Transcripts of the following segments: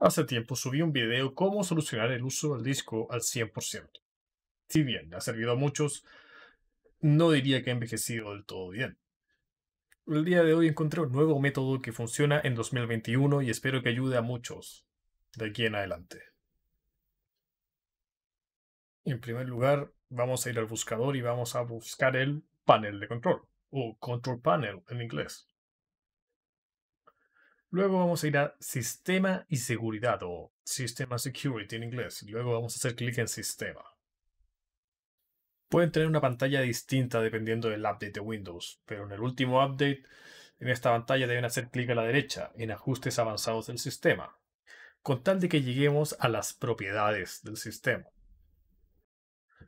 Hace tiempo subí un video cómo solucionar el uso del disco al 100%. Si bien ha servido a muchos, no diría que ha envejecido del todo bien. El día de hoy encontré un nuevo método que funciona en 2021 y espero que ayude a muchos de aquí en adelante. En primer lugar, vamos a ir al buscador y vamos a buscar el panel de control, o control panel en inglés. Luego vamos a ir a Sistema y Seguridad o Sistema Security en inglés. Luego vamos a hacer clic en Sistema. Pueden tener una pantalla distinta dependiendo del update de Windows, pero en el último update, en esta pantalla deben hacer clic a la derecha en Ajustes avanzados del sistema, con tal de que lleguemos a las propiedades del sistema.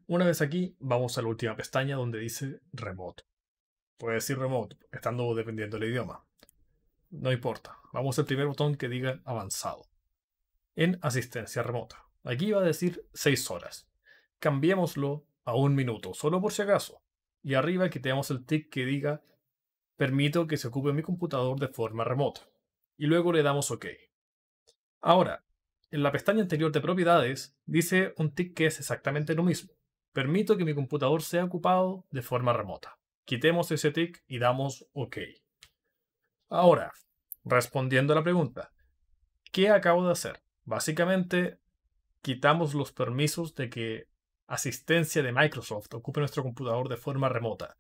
Una vez aquí, vamos a la última pestaña donde dice Remote. Puede decir Remote, estando dependiendo del idioma. No importa. Vamos al primer botón que diga avanzado. En asistencia remota. Aquí va a decir 6 horas. Cambiémoslo a un minuto, solo por si acaso. Y arriba quitemos el tick que diga permito que se ocupe mi computador de forma remota. Y luego le damos OK. Ahora, en la pestaña anterior de propiedades dice un tick que es exactamente lo mismo. Permito que mi computador sea ocupado de forma remota. Quitemos ese tick y damos OK. Ahora, respondiendo a la pregunta, ¿qué acabo de hacer? Básicamente, quitamos los permisos de que asistencia de Microsoft ocupe nuestro computador de forma remota,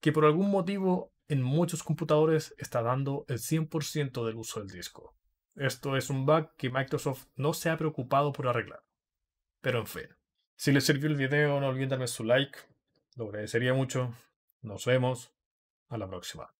que por algún motivo en muchos computadores está dando el 100% del uso del disco. Esto es un bug que Microsoft no se ha preocupado por arreglar. Pero en fin, si les sirvió el video no olviden darme su like, lo agradecería mucho. Nos vemos a la próxima.